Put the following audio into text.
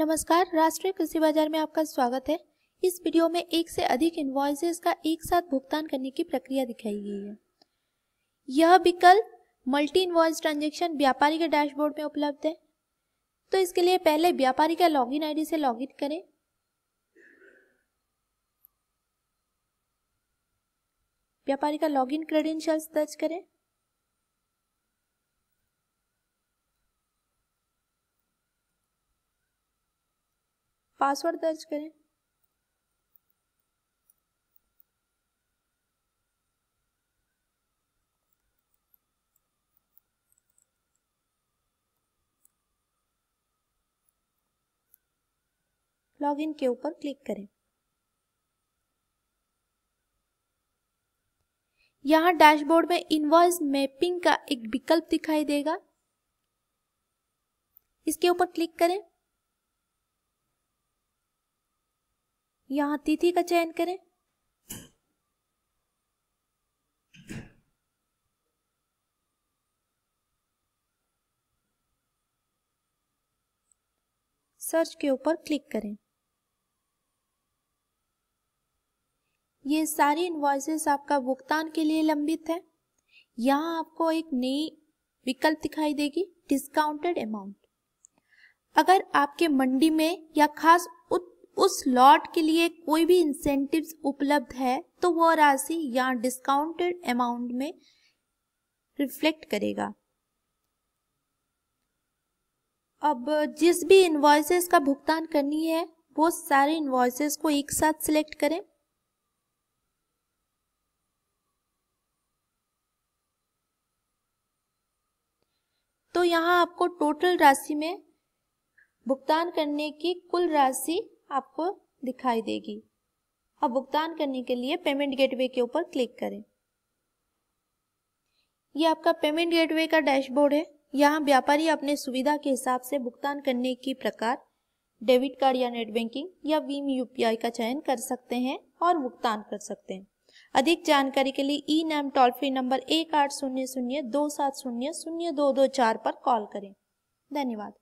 नमस्कार राष्ट्रीय कृषि बाजार में आपका स्वागत है इस वीडियो में एक से अधिक इन्वॉइसेस का एक साथ भुगतान करने की प्रक्रिया दिखाई गई है यह विकल्प मल्टी इन्वॉइस ट्रांजेक्शन व्यापारी के डैशबोर्ड में उपलब्ध है तो इसके लिए पहले व्यापारी का लॉग इन से इन करें व्यापारी का लॉग इन दर्ज करें पासवर्ड दर्ज करें लॉगिन के ऊपर क्लिक करें यहां डैशबोर्ड में इनवॉइस मैपिंग का एक विकल्प दिखाई देगा इसके ऊपर क्लिक करें यहाँ तिथि का चयन करें सर्च के ऊपर क्लिक करें ये सारी इन्वॉइसेस आपका भुगतान के लिए लंबित है यहाँ आपको एक नई विकल्प दिखाई देगी डिस्काउंटेड अमाउंट अगर आपके मंडी में या खास उत उस लॉट के लिए कोई भी इंसेंटिव्स उपलब्ध है तो वह राशि या डिस्काउंटेड अमाउंट में रिफ्लेक्ट करेगा अब जिस भी इन्वॉइसेस का भुगतान करनी है वो सारे इन्वॉइसेस को एक साथ सिलेक्ट करें तो यहां आपको टोटल राशि में भुगतान करने की कुल राशि आपको दिखाई देगी अब भुगतान करने के लिए पेमेंट गेटवे के ऊपर क्लिक करें यह आपका पेमेंट गेटवे का डैशबोर्ड है यहाँ व्यापारी अपने सुविधा के हिसाब से भुगतान करने की प्रकार डेबिट कार्ड या नेट बैंकिंग या वीम यूपीआई का चयन कर सकते हैं और भुगतान कर सकते हैं अधिक जानकारी के लिए e NAM toll free number एक आठ शून्य शून्य दो सात शून्य शून्य दो दो चार पर कॉल करें धन्यवाद